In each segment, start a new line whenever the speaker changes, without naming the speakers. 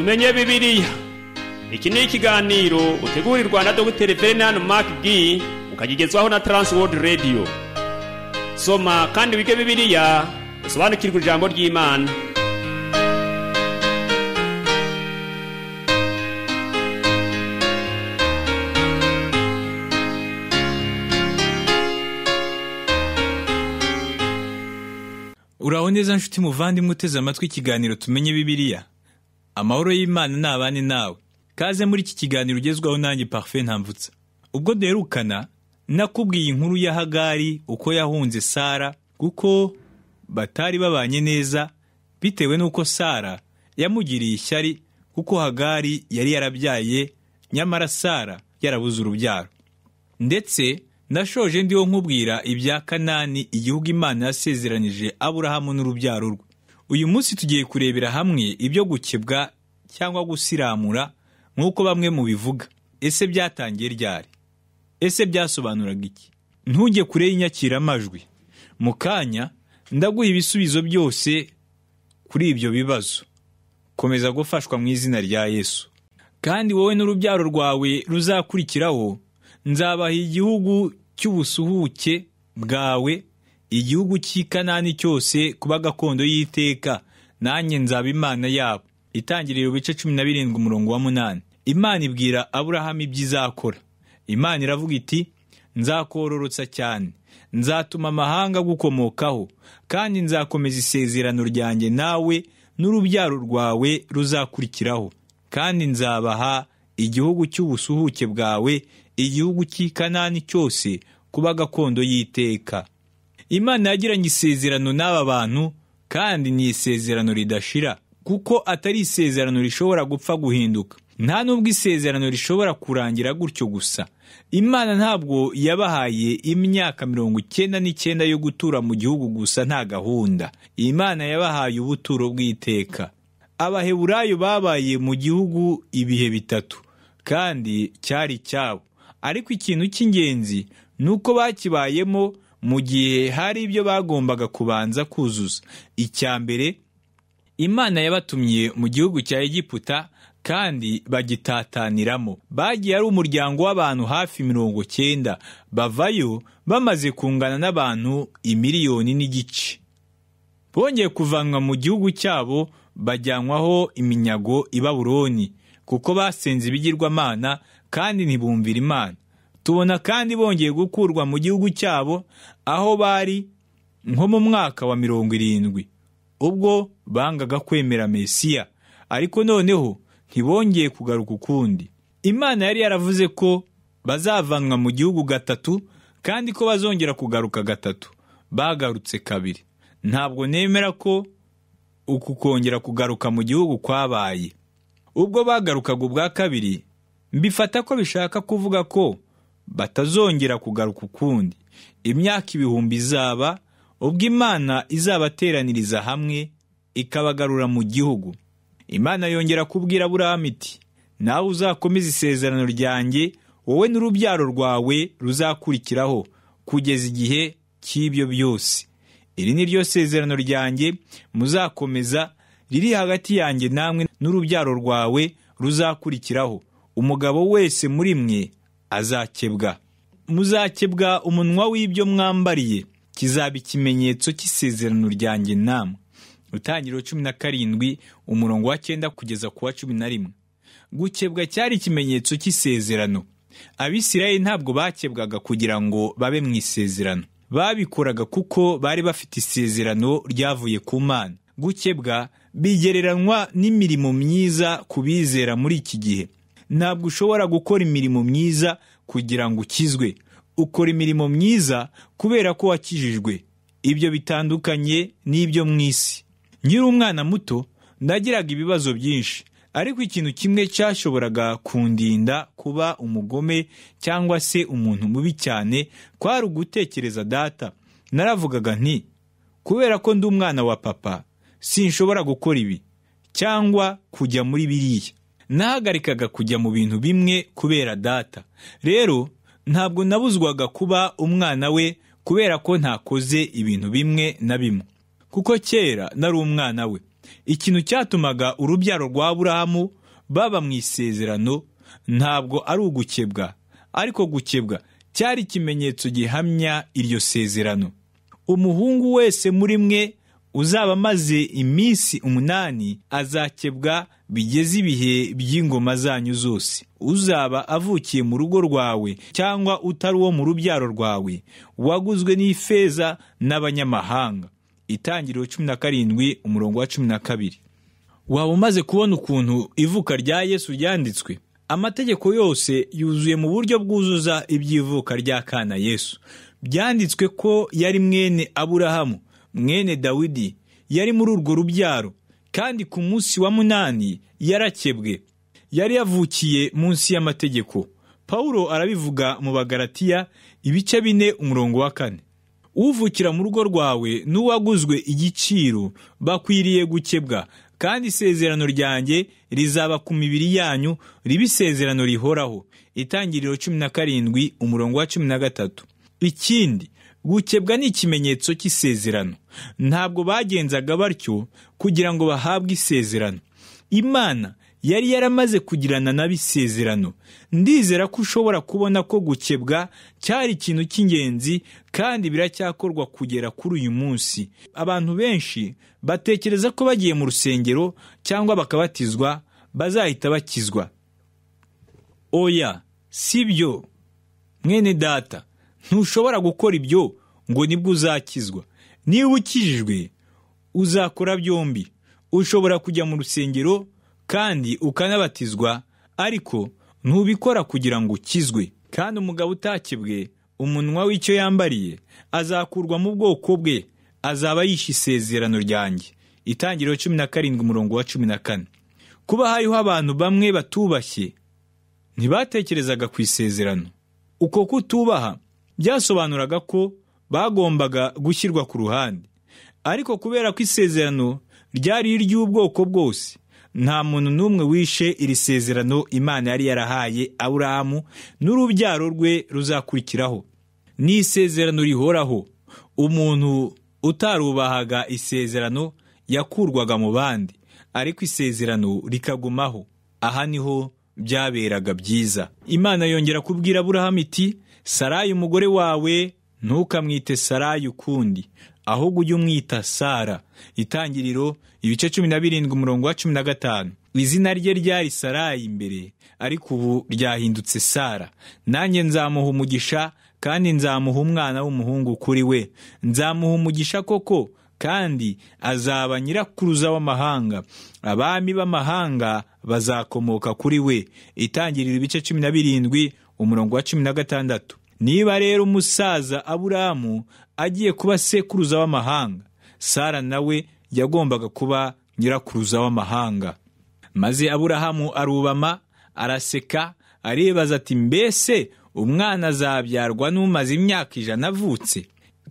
tumenye bibiliya iki ni ikiganiro utegurirwa na dogiteri venan mark g ukagigezwaho na taransiwodi radiyo soma kandi wige bibiliya usobanukirwe ijambo ry'imana
uraho neza nshuti muvandimwe uteze amatwi ikiganiro tumenye bibiliya amahoro y'imana ntabane nawe kaze muri iki kiganiro ugezwaho nanjye parufe ntambutsa ubwo duherukana nakubwiye inkuru ya hagari uko yahunze sara kuko batari babanye neza bitewe n'uko sara yamugiriye ishyari kuko hagari yari yarabyaye nyamara sara yarabuze urubyaro ndetse nashoje ndiho nkubwira ibya kanani igihugu imana yasezeranije aburahamu n'urubyaro rwe uyu munsi tugiye kurebera hamwe ibyo gukebwa cyangwa gusiramura nk'uko bamwe mu bivuga ese byatangiye ryari ese byasobanuraga iki ntujye kure y'inyakiramajwi mu kanya ndaguha ibisubizo byose kuri ibyo bibazo komeza gufashwa mu izina rya yesu kandi wowe n'urubyaro rwawe ruzakurikiraho nzabaha igihugu cy'ubusuhuke bwawe igihugu cy'i cyose kuba gakondo y'iteka nanjye nzaba imana yabo itangirira bice cumi na birindwi umurongo wa munani imana ibwira aburahamu ibyo izakora imana iravuga iti nzakororotsa cyane nzatuma amahanga gukomokaho kandi nzakomeza isezerano ryanjye nawe n'urubyaro rwawe ruzakurikiraho kandi nzabaha igihugu cy'ubusuhuke bwawe igihugu cy’ikanani cyose kuba gakondo y'iteka imana yagiranye isezerano n'aba bantu kandi ni isezerano ridashira kuko atari isezerano rishobora gupfa guhinduka nta n'ubwo isezerano rishobora kurangira gutyo gusa imana ntabwo yabahaye imyaka mirongo icyenda n'icyenda yo gutura mu gihugu gusa nta gahunda imana yabahaye ubuturo bw'iteka abaheburayo babaye mu gihugu ibihe bitatu kandi cyari cyabo ariko ikintu cy'ingenzi ni uko bakibayemo mu gihe hari ibyo bagombaga kubanza kuzuza icya mbere imana yabatumye mu gihugu cya egiputa kandi bagitataniramo bagiye ari umuryango w'abantu hafi mirongo cyenda bavayo bamaze kungana n'abantu imiliyoni n'igice bongeye kuvanwa mu gihugu cyabo bajyanwaho iminyago i baburoni kuko basenze ibigirwamana kandi ntibumvira imana tubona kandi bongeye gukurwa mu gihugu cyabo aho bari nko mu mwaka wa mirongo irindwi ubwo bangaga kwemera mesiya ariko noneho ntibongeye kugaruka ukundi imana yari yaravuze ko bazavanwa mu gihugu gatatu kandi ko bazongera kugaruka gatatu bagarutse kabiri ntabwo nemera ko uku kongera kugaruka mu gihugu kwabaye ubwo bagarukaga ubwa kabiri mbifata ko bishaka kuvuga ko batazongera kugaruka ukundi imyaka ibihumbi izaba ubwo imana izabateraniriza hamwe ikabagarura mu gihugu imana yongera kubwira aburahamu iti nawe uzakomeze isezerano ryanjye wowe n'urubyaro rwawe ruzakurikiraho kugeza igihe cy'ibyo byose iri ni ryo sezerano ryanjye muzakomeza riri hagati yanjye namwe n'urubyaro rwawe ruzakurikiraho umugabo wese muri mwe azakebwa muzakebwa umunwa w'ibyo mwambariye kizaba ikimenyetso cy'isezerano ryanjye namwe rutangiriro cumi na karindwi umurongo wa cyenda kugeza ku wa cumi na rimwe gukebwa cyari ikimenyetso cy'isezerano abisirayeli ntabwo bakebwaga kugira ngo babe mu isezerano babikoraga kuko bari bafite isezerano ryavuye ku mana gukebwa bigereranywa n'imirimo myiza ku bizera muri iki gihe ntabwo ushobora gukora imirimo myiza kugira ngo ukizwe ukora imirimo myiza kubera ko wakijijwe ibyo bitandukanye n'ibyo mu isi nkiri umwana muto nagiraga ibibazo byinshi ariko ikintu kimwe cyashoboraga kundinda kuba umugome cyangwa se umuntu mubi cyane kwari ugutekereza data naravugaga nti kubera ko ndi umwana wa papa sinshobora gukora ibi cyangwa kujya muri biriya nahagarikaga kujya mu bintu bimwe kubera data rero ntabwo nabuzwaga kuba umwana we kubera ko ntakoze ibintu bimwe na bimwe kuko kera nari umwana we ikintu cyatumaga urubyaro rwa burahamu baba mu isezerano ntabwo ari ugukebwa ariko gukebwa cyari ikimenyetso gihamya iryo sezerano umuhungu wese muri mwe uzaba amaze iminsi umunani azakebwa bigeze ibihe by'ingoma zanyu zose uzaba avukiye mu rugo rwawe cyangwa utari uwo mu rubyaro rwawe waguzwe n'ifeza n'abanyamahanga itangiriro cumi na karindwi umurongo wa cumi na kabiri waba umaze kubona ukuntu ivuka rya yesu ryanditswe amategeko yose yuzuye mu buryo bwuzuza iby'ivuka rya kana yesu byanditswe ko yari mwene aburahamu mwene dawidi yari muri urwo rubyaro kandi ku munsi wa munani yarakebwe yari yavukiye munsi y'amategeko Pawulo arabivuga mu bagaratiya ibice bine umurongo wa kane uvukira mu rugo rwawe n'uwaguzwe igiciro bakwiriye gukebwa kandi isezerano ryanjye rizaba ku mibiri yanyu riba isezerano rihoraho itangiriro cumi na karindwi umurongo wa cumi na gatatu ikindi gukebwa ni ikimenyetso cy'isezerano ntabwo bagenzaga batyo kugira ngo bahabwe isezerano imana yari yaramaze kugirana n'abisezerano ndizera ko ushobora kubona ko gukebwa cyari ikintu cy'ingenzi kandi biracyakorwa kugera kuri uyu munsi abantu benshi batekereza ko bagiye mu rusengero cyangwa bakabatizwa bazahita bakizwa oya si byo mwene data ntushobora gukora ibyo ngo nibwo uzakizwa niba ukijijwe uzakora byombi ushobora kujya mu rusengero kandi ukanabatizwa ariko ntubikora kugira ngo ukizwe kandi umugabo utakibwe umunwa w'icyo yambariye azakurwa mu bwoko bwe azaba yishe isezerano ryanjye itangiriro cumi na karindwi umurongo wa cumi na kane kuba hariho abantu bamwe batubashye ntibatekerezaga ku isezerano uko kutubaha byasobanuraga ko bagombaga gushyirwa ku ruhande ariko kubera ko isezerano ryari iry'ubwoko bwose nta muntu n'umwe wishe iri sezerano imana yari yarahaye aburahamu n'urubyaro rwe ruzakurikiraho ni isezerano rihoraho umuntu utarubahaga isezerano yakurwaga mu bandi ariko isezerano rikagumaho aha niho byaberaga byiza imana yongera kubwira aburahamu iti sarayi umugore wawe ntukamwite sarayi ukundi ahubwo ujye umwita sara itangiriro ibice cumi na birindwi umurongo wa cumi na gatanu izina rye ryari sarayi imbere ariko ubu ryahindutse sara nanjye nzamuha umugisha kandi nzamuha umwana w'umuhungu kuri we nzamuha umugisha koko kandi azaba nyirakuruza w'amahanga abami b'amahanga bazakomoka kuri we itangirira ibice cumi na birindwi umurongo wa cumi na gatandatu niba rero umusaza aburamu agiye kuba sekuruza w'amahanga sara nawe yagombaga kuba nyirakuruza w'amahanga maze aburahamu arubama araseka aribaza ati mbese umwana azabyarwa n'umaze imyaka ijana avutse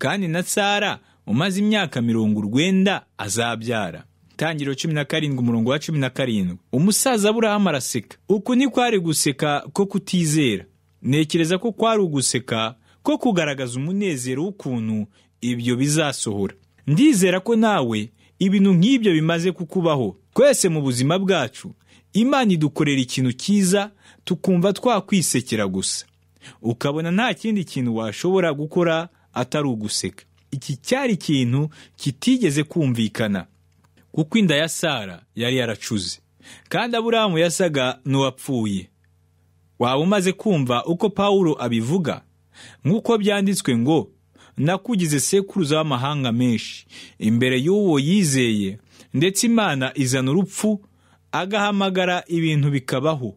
kandi na sara umaze imyaka mirongo urwenda azabyara itangiriro cumi na karindwi umurongo wa cumi na karindwi umusaza aburahamu araseka uku ni kwari guseka ko kutizera ntekereza ko kwari uguseka ko kugaragaza umunezero w'ukuntu ibyo bizasohora ndizera ko nawe ibintu nk'ibyo bimaze kukubaho twese mu buzima bwacu imana idukorera ikintu cyiza tukumva twakwisekera gusa ukabona nta kindi kintu washobora gukora atari uguseka iki cyari ikintu kitigeze kumvikana kuko inda ya sara yari yaracuze kandi Aburamu yasaga n'uwapfuye waba umaze kumva uko pawulo abivuga nk'uko byanditswe ngo nakugize sekuruza w'amahanga menshi imbere y'uwo yizeye ndetse imana izana urupfu agahamagara ibintu bikabaho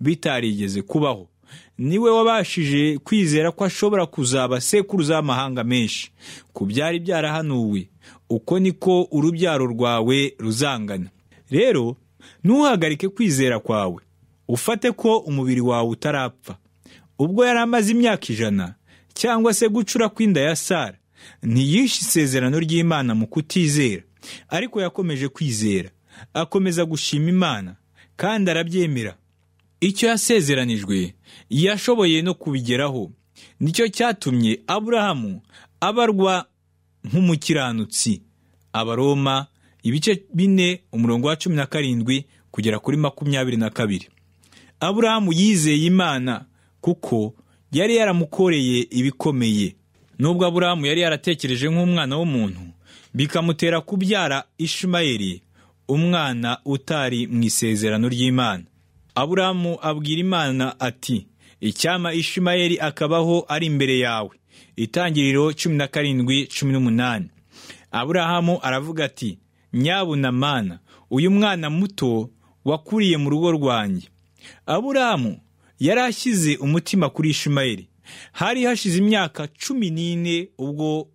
bitarigeze kubaho niwe wabashije kwizera ko ashobora kuzaba sekuruza w'amahanga menshi ku byari byarahanuwe uko niko urubyaro rwawe ruzangana rero ntuhagarike kwizera kwawe ufate ko umubiri wawe utarapfa ubwo yari amaze imyaka ijana cyangwa se gucura kw'inda ya sara ntiyishe isezerano ry'imana mu kutizera ariko yakomeje kwizera akomeza gushima imana kandi arabyemera icyo yasezeranijwe yashoboye no kubigeraho nicyo cyatumye aburahamu abarwa nk'umukiranutsi abaroma ibice bine umurongo wa cumi na karindwi kugera kuri makumyabiri na kabiri aburahamu yizeye imana kuko yari yaramukoreye ibikomeye nubwo aburahamu yari yaratekereje nk'umwana w'umuntu bikamutera kubyara ishimayeli umwana utari mu isezerano ry'imana aburahamu abwira imana ati icyama ishimayeli akabaho ari imbere yawe itangiriro cumi na karindwi cumi n'umunani aburahamu aravuga ati nyabuna mana uyu mwana muto wakuriye mu rugo rwanjye aburamu yari ashyize umutima kuri ishumayeli hari hashize imyaka cumi n'ine ubwo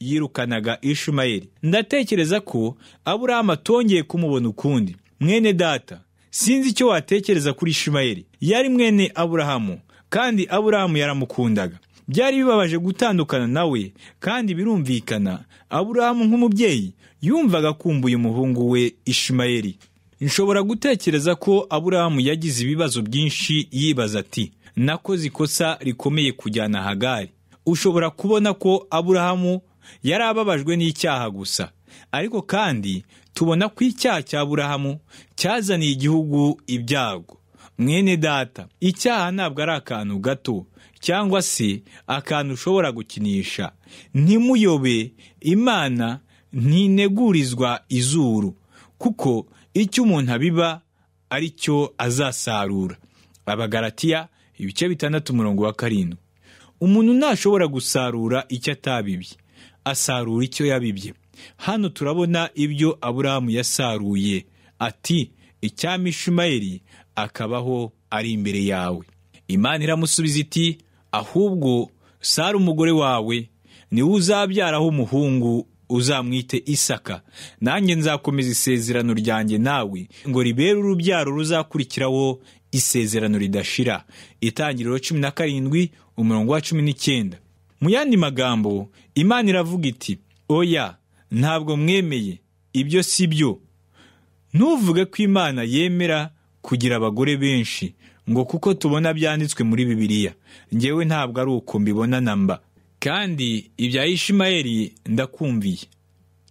yirukanaga ishumayeli ndatekereza ko aburamu atongeye kumubona ukundi mwene data sinzi icyo watekereza kuri ishumayeli yari mwene aburahamu kandi aburahamu yaramukundaga byari bibabaje gutandukana nawe kandi birumvikana aburahamu nk'umubyeyi yumvaga akumbuye umuhungu we ishumayeli nshobora gutekereza ko aburahamu yagize ibibazo byinshi yibaza ati nakoze ikosa rikomeye kujyana hagari ushobora kubona ko aburahamu yari ababajwe n'icyaha gusa ariko kandi tubona ko icyaha cya aburahamu cyazaniye igihugu ibyago mwene data icyaha ntabwo ari akantu gato cyangwa se akantu ushobora gukinisha ntimuyobe imana ntinegurizwa izuru kuko icyo umuntu abiba ari cyo azasarura abagaratiya ibice bitandatu umurongo wa karindwi umuntu ntashobora gusarura icyo atabibye asarura icyo yabibye hano turabona ibyo aburahamu yasaruye ati icyami shumayeli akabaho ari imbere yawe imana iramusubiza iti ahubwo sara umugore wawe niwe uzabyaraho umuhungu uzamwite isaka nanjye nzakomeza isezerano ryanjye nawe ngo ribere urubyaro ruzakurikiraho isezerano ridashira itangiriro cumi na karindwi umurongo wa cumi n'icyenda mu yandi magambo imana iravuga iti oya ntabwo mwemeye ibyo si byo ntuvuge ko imana yemera kugira abagore benshi ngo kuko tubona byanditswe muri bibiliya ngewe ntabwo ari uko mbibona namba mba kandi ibya ishimayeli ndakumviye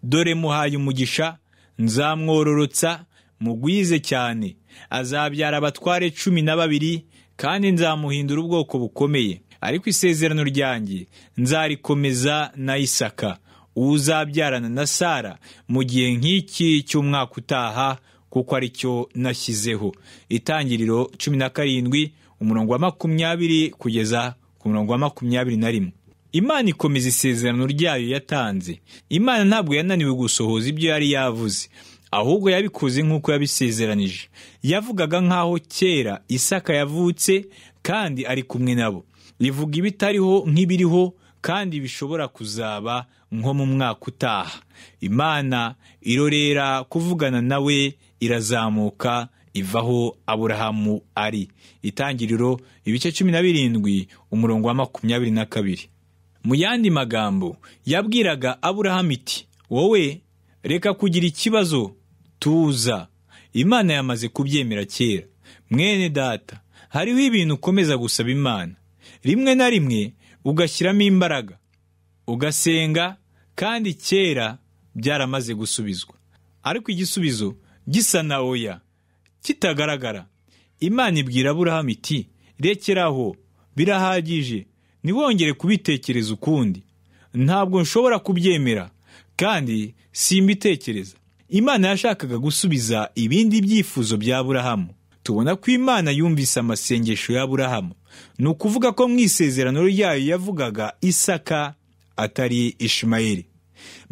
dore muhaye umugisha nzamwororotsa mugwize cyane azabyara abatware cumi na babiri kandi nzamuhindura ubwoko bukomeye ariko isezerano ryanjye nzarikomeza na isaka uzabyarana na sara mu gihe nk'iki cy'umwaka utaha kuko aricyo nashyizeho itangiriro cumi na karindwi umurongo wa makumyabiri kugeza ku murongo wa makumyabiri na rimwe imana ikomeza isezerano ryayo yatanze imana ntabwo yananiwe gusohoza ibyo yari yavuze ahubwo yabikoze nk'uko yabisezeranije yavugaga nk'aho kera isaka yavutse kandi ari kumwe nabo rivuga ibitariho nk'ibiriho kandi bishobora kuzaba nko mu mwaka utaha imana irorera kuvugana nawe irazamuka ivaho aburahamu ari itangiriro ibice cumi na birindwi umurongo wa makumyabiri na kabiri mu yandi magambo yabwiraga aburahamu iti wowe reka kugira ikibazo tuza imana yamaze kubyemera kera mwene data hariho ibintu ukomeza gusaba imana rimwe na rimwe ugashyiramo imbaraga ugasenga kandi kera byaramaze gusubizwa ariko igisubizo gisa na oya kitagaragara imana ibwira aburahamu iti rekeraho birahagije ntiwongere kubitekereza ukundi ntabwo nshobora kubyemera kandi simbitekereza imana yashakaga gusubiza ibindi byifuzo bya burahamu tubona ko imana yumvise amasengesho ya burahamu ni ukuvuga ko mu isezerano ryayo yavugaga isaka atari ishimayeli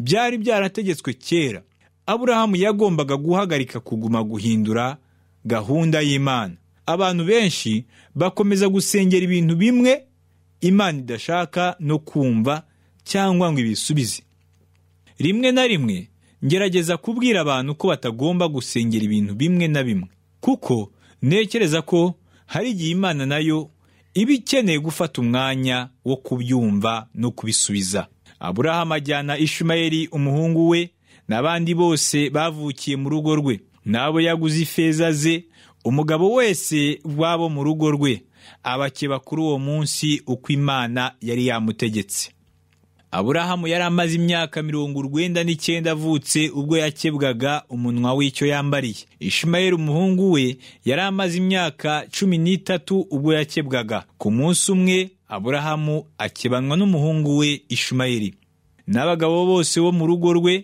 byari byarategetswe kera aburahamu yagombaga guhagarika kuguma guhindura gahunda y'imana abantu benshi bakomeza gusengera ibintu bimwe imana idashaka no kumva cyangwa ngo ibisubize rimwe na rimwe ngerageza kubwira abantu ko batagomba gusengera ibintu bimwe na bimwe kuko ntekereza ko hari igihe imana nayo iba ikeneye gufata umwanya wo kubyumva no kubisubiza aburahamu ajyana ishumayeli umuhungu we n'abandi bose bavukiye mu rugo rwe n'abo yaguze ifeza ze umugabo wese wabo mu rugo rwe abakeba kuri uwo munsi uko imana yari yamutegetse aburahamu yari amaze imyaka mirongo urwenda n'icyenda avutse ubwo yakebwaga umunwa w'icyo yambariye ishimayeli umuhungu we yari amaze imyaka cumi n'itatu ubwo yakebwaga ku munsi umwe aburahamu akebanwa n'umuhungu we ishimayeli n'abagabo bose bo mu rugo rwe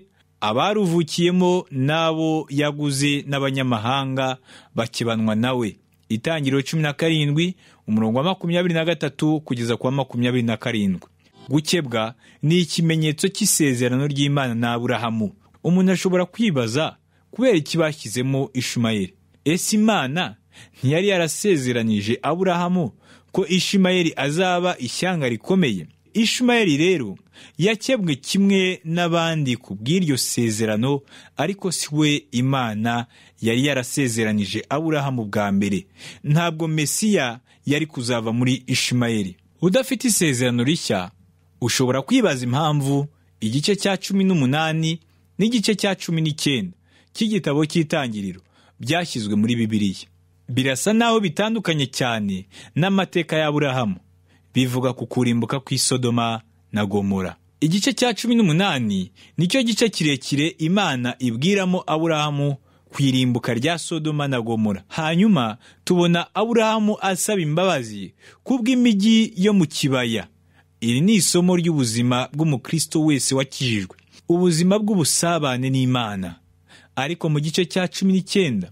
abaruvukiyemo n'abo yaguze n'abanyamahanga bakebanwa nawe itangiriro cumi na karindwi umurongo wa makumyabiri na gatatu kugeza ku wa makumyabiri na karindwi gukebwa ni ikimenyetso cy'isezerano ry'imana na aburahamu umuntu ashobora kwibaza kubera iki bashyizemo ishumayeli ese imana ntiyari yarasezeranije aburahamu ko ishumayeli azaba ishyanga rikomeye ishumayeli rero yakebwe kimwe n'abandi ku bw'iryo sezerano ariko si we imana yari yarasezeranije aburahamu bwa mbere ntabwo mesiya yari kuzava muri ishimayeli udafite isezerano rishya ushobora kwibaza impamvu igice cya cumi n'umunani n'igice cya cumi n'icyenda cy'igitabo cy'itangiriro byashyizwe muri bibiliya birasa naho bitandukanye cyane n'amateka y'aburahamu bivuga ku kurimbuka kw'isodoma na gomora igice cya cumi n'umunani nicyo gice kirekire imana ibwiramo aburahamu ku irimbuka rya sodoma na gomora hanyuma tubona aburahamu asaba imbabazi kubw'imijyi yo mu kibaya iri ni isomo ry'ubuzima bw'umukristo wese wakijijwe ubuzima bw'ubusabane n'imana ariko mu gice cya cumi n'icyenda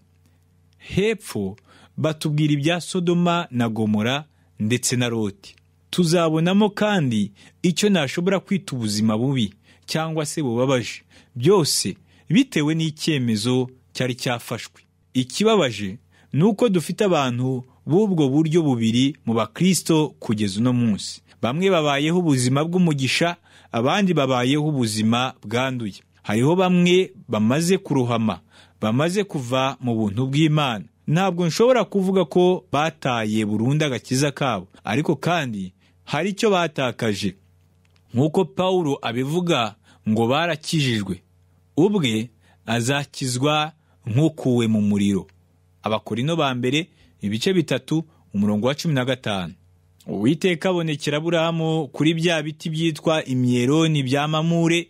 hepfo batubwira ibya sodoma na gomora ndetse na roti tuzabonamo kandi icyo nashobora kwita ubuzima bubi cyangwa se bubabaje byose bitewe n'icyemezo cyari cyafashwe ikibabaje ni uko dufite abantu b'ubwo buryo bubiri mu bakristo kugeza uno munsi bamwe babayeho ubuzima bw'umugisha abandi babayeho ubuzima bwanduye hariho bamwe bamaze kuruhama bamaze kuva mu buntu bw'imana ntabwo nshobora kuvuga ko bataye burundu agakiza kabo ariko kandi hari icyo batakaje nk'uko pawulo abivuga ngo barakijijwe ubwe azakizwa nk'ukuwe mu muriro abakorino ba mbere ibice bitatu umurongo wa cumi na gatanu uwiteka abonekera aburahamu kuri bya biti byitwa imyeroni bya mamure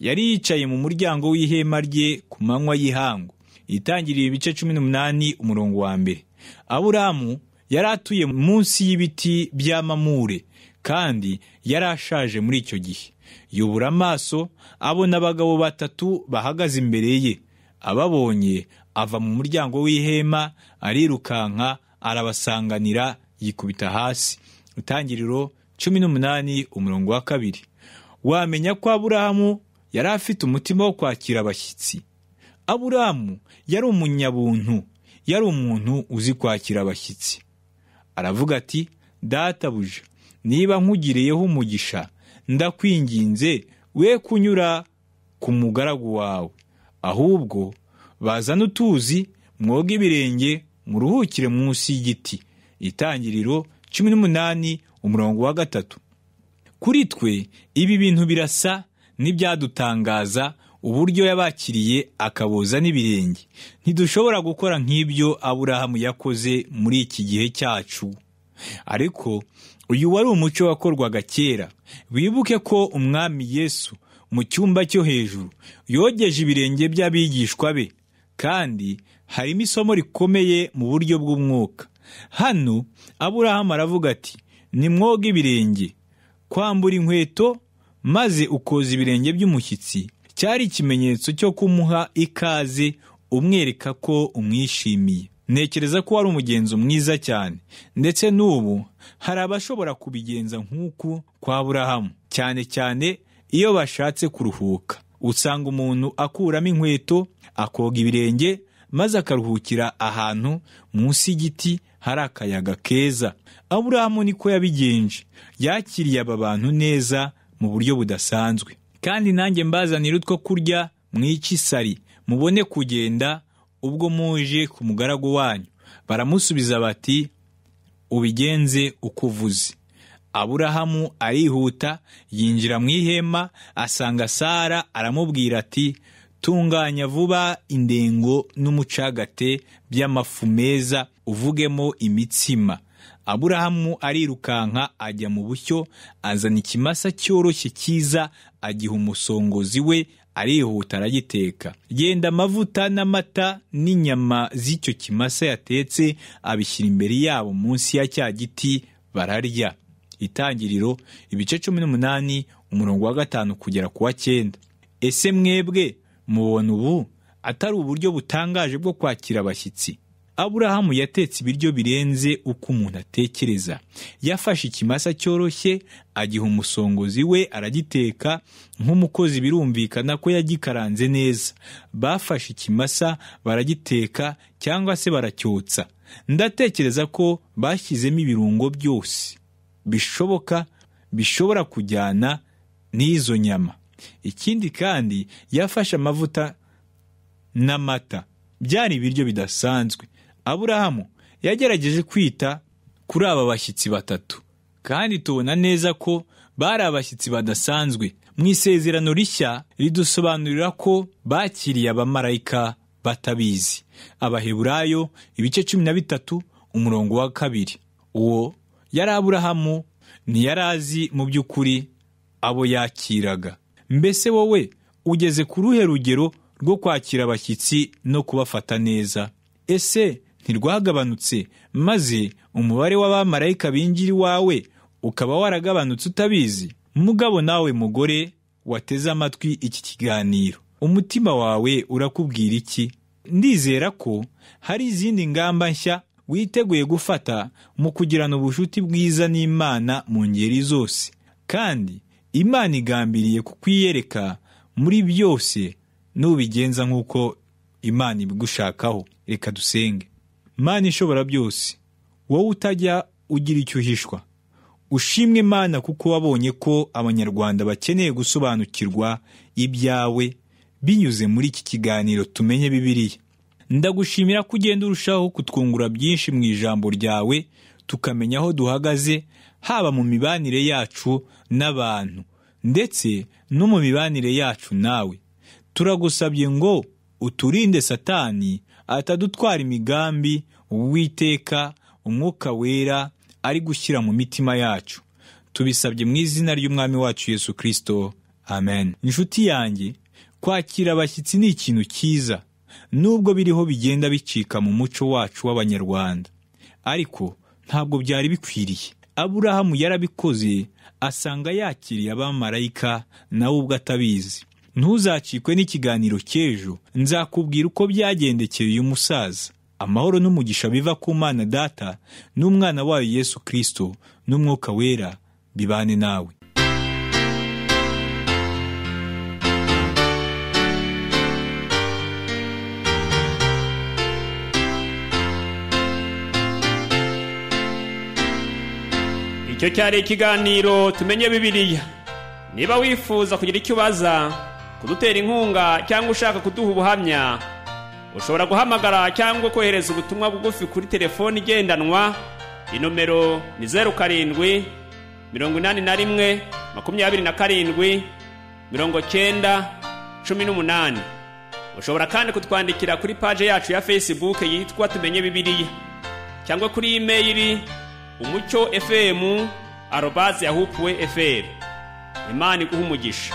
yari yicaye mu muryango w'ihema rye ku manywa y'ihangu yitangiriye ibice cumi n'umunani umurongo wa mbere Aburamu yari atuye munsi y'ibiti bya mamure kandi yari ashaje muri icyo gihe yubura amaso abona abagabo batatu bahagaze imbere ye ababonye ava mu muryango w'ihema arirukanka arabasanganira yikubita hasi utangiriro cumi n'umunani umurongo wa kabiri wamenya ko aburahamu yari afite umutima wo kwakira abashyitsi aburahamu yari umunyabuntu yari umuntu uzi kwakira abashyitsi aravuga ati databuja niba nkugiriyeho umugisha ndakwinginze we kunyura ku mugaragu wawe ahubwo bazane utuzi mwoga ibirenge muruhukire munsi y'igiti itangiriro cumi n'umunani umurongo wa gatatu kuri twe ibi bintu birasa n'ibyadutangaza uburyo yabakiriye akaboza n'ibirenge ntidushobora gukora nk'ibyo aburahamu yakoze muri iki gihe cyacu ariko uyu wari umuco wakorwaga kera wibuke ko umwami yesu mu cyumba cyo hejuru yogeje ibirenge by'abigishwa be kandi harimo isomo rikomeye mu buryo bw'umwuka hano aburahamu aravuga ati nimwoga ibirenge kwambura inkweto maze ukoza ibirenge by'umushyitsi cyari ikimenyetso cyo kumuha ikaze umwereka ko umwishimiye ntekereza ko wari umugenzo mwiza cyane ndetse n'ubu hari abashobora kubigenza nk'uku kwa burahamu cyane cyane iyo bashatse kuruhuka usanga umuntu akuramo inkweto akoga ibirenge maze akaruhukira ahantu munsi y'igiti hari akayaga keza aburahamu niko yabigenje yakiriye aba bantu neza mu buryo budasanzwe kandi nanjye mbazanira utwo kurya mwice isari mubone kugenda ubwo muje ku mugaragu wanyu baramusubiza bati ubigenze uko aburahamu arihuta yinjira mu ihema asanga sara aramubwira ati tunganya vuba indengo n'umucagate by'amafu meza uvugemo imitsima aburahamu arirukanka ajya mu bushyo azana ikimasa cyoroshye cyiza agiha umusongozi we arihuta aragiteka genda amavuta n'amata n'inyama z'icyo kimasa yatetse abishyira imbere yabo munsi ya cya giti bararya itangiriro ibice cumi n'umunani umurongo wa gatanu kugera ku wa cyenda ese mwebwe mubona ubu atari uburyo butangaje bwo kwakira abashyitsi aburahamu yatetse ibiryo birenze uko umuntu atekereza yafashe ikimasa cyoroshye agiha umusongozi we aragiteka nk'umukozi birumvikana ko yagikaranze neza bafashe ikimasa baragiteka cyangwa se baracyotsa ndatekereza ko bashyizemo ibirungo byose bishoboka bishobora kujyana n'izo nyama ikindi kandi yafashe amavuta n'amata byari ibiryo bidasanzwe aburahamu yagerageje kwita kuri aba bashyitsi batatu kandi tubona neza ko bari abashyitsi badasanzwe mu isezerano rishya ridusobanurira ko bakiriye abamarayika batabizi abaheburayo ibice cumi na bitatu umurongo wa kabiri uwo yari aburahamu ntiyari azi mu by'ukuri abo yakiraga mbese wowe ugeze ku ruhe rugero rwo kwakira abashyitsi no kubafata neza ese ntirwagabanutse maze umubare w'abamarayika bingira iwawe ukaba waragabanutse utabizi mugabo nawe mugore wateze amatwi iki kiganiro umutima wawe urakubwira iki ndizera ko hari izindi ngamba nshya witeguye gufata mu kugirana ubucuti bwiza n'imana mu ngeri zose kandi imana igambiriye kukwiyereka muri byose n'ubigenza nk'uko imana ibigushakaho reka dusenge mana ishobora byose wowe utajya ugira icyo uhishwa ushimwe imana kuko wabonye ko abanyarwanda bakeneye gusobanukirwa ibyawe binyuze muri iki kiganiro tumenye bibiriya ndagushimira ko ugenda urushaho kutwungura byinshi mu ijambo ryawe tukamenya aho duhagaze haba mu mibanire yacu n'abantu ndetse no mu mibanire yacu nawe turagusabye ngo uturinde satani atadutwara imigambi uwiteka umwuka wera ari gushyira mu mitima yacu tubisabye mu izina ry'umwami wacu yesu kirisito amen inshuti yanjye kwakira abashyitsi ni ikintu cyiza nubwo biriho bigenda bicika mu muco wacu w'abanyarwanda ariko ntabwo byari bikwiriye aburahamu yarabikoze asanga yakiriye abamarayika nawe ubwo atabizi ntuzacikwe n'ikiganiro cy'ejo nzakubwira uko byagendekeye uyu musaza amahoro n'umugisha biva ku mana data n'umwana wayo yesu kirisito n'umwuka wera bibane nawe
icyo cyari ikiganiro tumenye bibiliya niba wifuza kugira icyo ubaza kudutera inkunga cyangwa ushaka kuduha ubuhamya ushobora guhamagara cyangwa kohereza ubutumwa bugufi kuri telefoni igendanwa inomero ni zeru karindwi mirongo inani na rimwe makumyabiri na karindwi mirongo cyenda cumi n'umunani ushobora kandi kutwandikira kuri paje yacu ya fesibuke yitwa tumenye bibiliya cyangwa kuri imeyiri umucyo efemu arobazi yahupuwe eferi imana iguha umugisha